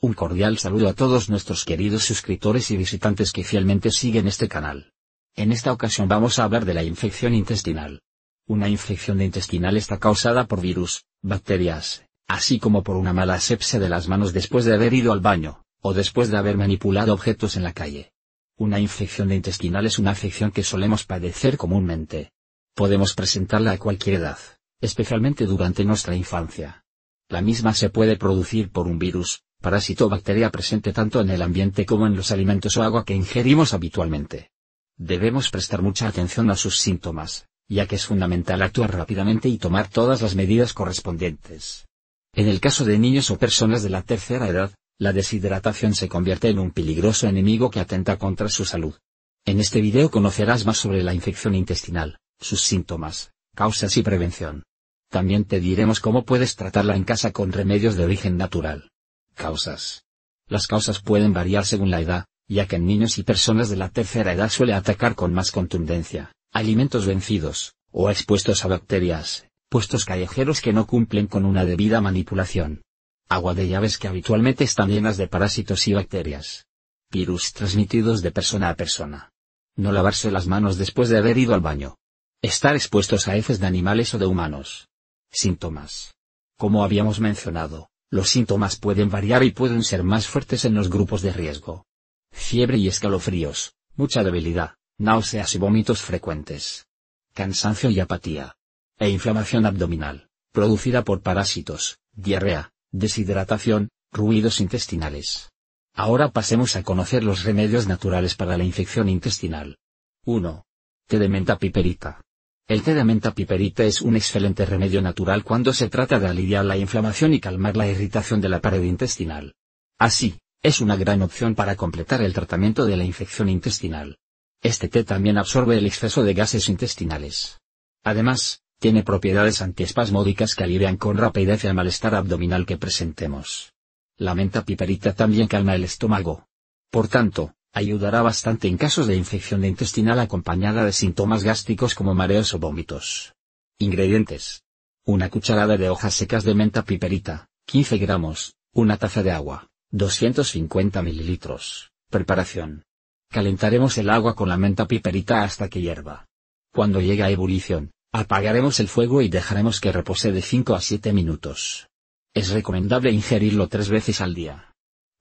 Un cordial saludo a todos nuestros queridos suscriptores y visitantes que fielmente siguen este canal. En esta ocasión vamos a hablar de la infección intestinal. Una infección intestinal está causada por virus, bacterias, así como por una mala asepsia de las manos después de haber ido al baño, o después de haber manipulado objetos en la calle. Una infección intestinal es una afección que solemos padecer comúnmente. Podemos presentarla a cualquier edad, especialmente durante nuestra infancia. La misma se puede producir por un virus, parásito o bacteria presente tanto en el ambiente como en los alimentos o agua que ingerimos habitualmente. Debemos prestar mucha atención a sus síntomas, ya que es fundamental actuar rápidamente y tomar todas las medidas correspondientes. En el caso de niños o personas de la tercera edad, la deshidratación se convierte en un peligroso enemigo que atenta contra su salud. En este video conocerás más sobre la infección intestinal, sus síntomas, causas y prevención. También te diremos cómo puedes tratarla en casa con remedios de origen natural. Causas. Las causas pueden variar según la edad, ya que en niños y personas de la tercera edad suele atacar con más contundencia, alimentos vencidos, o expuestos a bacterias, puestos callejeros que no cumplen con una debida manipulación. Agua de llaves que habitualmente están llenas de parásitos y bacterias. Virus transmitidos de persona a persona. No lavarse las manos después de haber ido al baño. Estar expuestos a heces de animales o de humanos. Síntomas. Como habíamos mencionado, los síntomas pueden variar y pueden ser más fuertes en los grupos de riesgo. Fiebre y escalofríos, mucha debilidad, náuseas y vómitos frecuentes. Cansancio y apatía. E inflamación abdominal, producida por parásitos, diarrea, deshidratación, ruidos intestinales. Ahora pasemos a conocer los remedios naturales para la infección intestinal. 1. Té de menta piperita. El té de menta piperita es un excelente remedio natural cuando se trata de aliviar la inflamación y calmar la irritación de la pared intestinal. Así, es una gran opción para completar el tratamiento de la infección intestinal. Este té también absorbe el exceso de gases intestinales. Además, tiene propiedades antiespasmódicas que alivian con rapidez el malestar abdominal que presentemos. La menta piperita también calma el estómago. Por tanto, ayudará bastante en casos de infección intestinal acompañada de síntomas gástricos como mareos o vómitos. Ingredientes. Una cucharada de hojas secas de menta piperita, 15 gramos, una taza de agua, 250 mililitros. Preparación. Calentaremos el agua con la menta piperita hasta que hierva. Cuando llegue a ebullición, apagaremos el fuego y dejaremos que repose de 5 a 7 minutos. Es recomendable ingerirlo tres veces al día.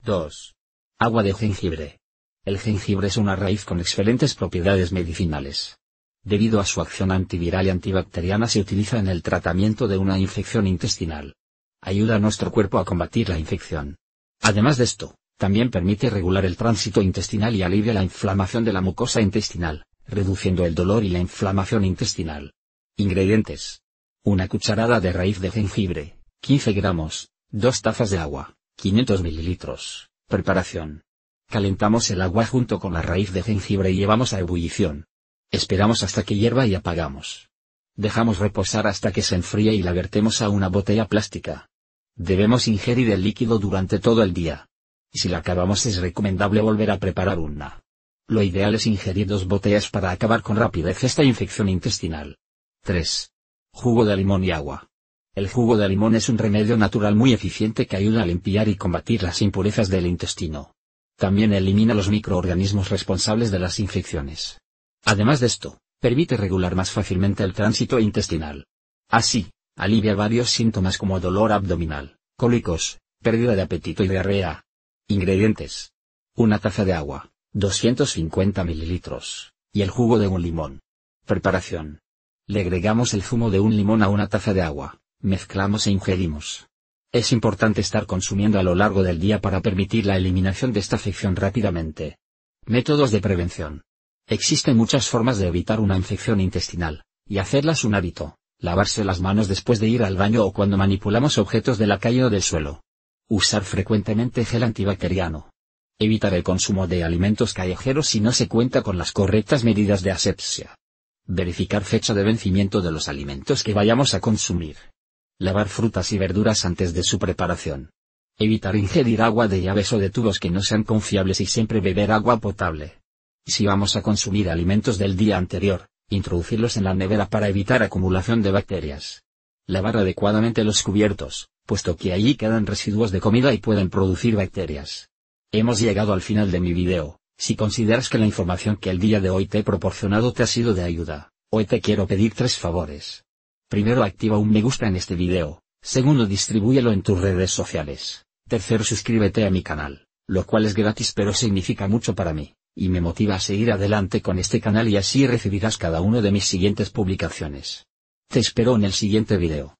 2. Agua de jengibre. El jengibre es una raíz con excelentes propiedades medicinales. Debido a su acción antiviral y antibacteriana se utiliza en el tratamiento de una infección intestinal. Ayuda a nuestro cuerpo a combatir la infección. Además de esto, también permite regular el tránsito intestinal y alivia la inflamación de la mucosa intestinal, reduciendo el dolor y la inflamación intestinal. Ingredientes. Una cucharada de raíz de jengibre, 15 gramos, 2 tazas de agua, 500 mililitros. Preparación. Calentamos el agua junto con la raíz de jengibre y llevamos a ebullición. Esperamos hasta que hierva y apagamos. Dejamos reposar hasta que se enfríe y la vertemos a una botella plástica. Debemos ingerir el líquido durante todo el día. Si la acabamos es recomendable volver a preparar una. Lo ideal es ingerir dos botellas para acabar con rapidez esta infección intestinal. 3. Jugo de limón y agua. El jugo de limón es un remedio natural muy eficiente que ayuda a limpiar y combatir las impurezas del intestino. También elimina los microorganismos responsables de las infecciones. Además de esto, permite regular más fácilmente el tránsito intestinal. Así, alivia varios síntomas como dolor abdominal, cólicos, pérdida de apetito y diarrea. Ingredientes. Una taza de agua, 250 mililitros, y el jugo de un limón. Preparación. Le agregamos el zumo de un limón a una taza de agua, mezclamos e ingerimos. Es importante estar consumiendo a lo largo del día para permitir la eliminación de esta afección rápidamente. Métodos de prevención. Existen muchas formas de evitar una infección intestinal, y hacerlas un hábito, lavarse las manos después de ir al baño o cuando manipulamos objetos de la calle o del suelo. Usar frecuentemente gel antibacteriano. Evitar el consumo de alimentos callejeros si no se cuenta con las correctas medidas de asepsia. Verificar fecha de vencimiento de los alimentos que vayamos a consumir. Lavar frutas y verduras antes de su preparación. Evitar ingerir agua de llaves o de tubos que no sean confiables y siempre beber agua potable. Si vamos a consumir alimentos del día anterior, introducirlos en la nevera para evitar acumulación de bacterias. Lavar adecuadamente los cubiertos, puesto que allí quedan residuos de comida y pueden producir bacterias. Hemos llegado al final de mi video, si consideras que la información que el día de hoy te he proporcionado te ha sido de ayuda, hoy te quiero pedir tres favores. Primero activa un me gusta en este video, segundo distribúyelo en tus redes sociales, tercero suscríbete a mi canal, lo cual es gratis pero significa mucho para mí, y me motiva a seguir adelante con este canal y así recibirás cada uno de mis siguientes publicaciones. Te espero en el siguiente video.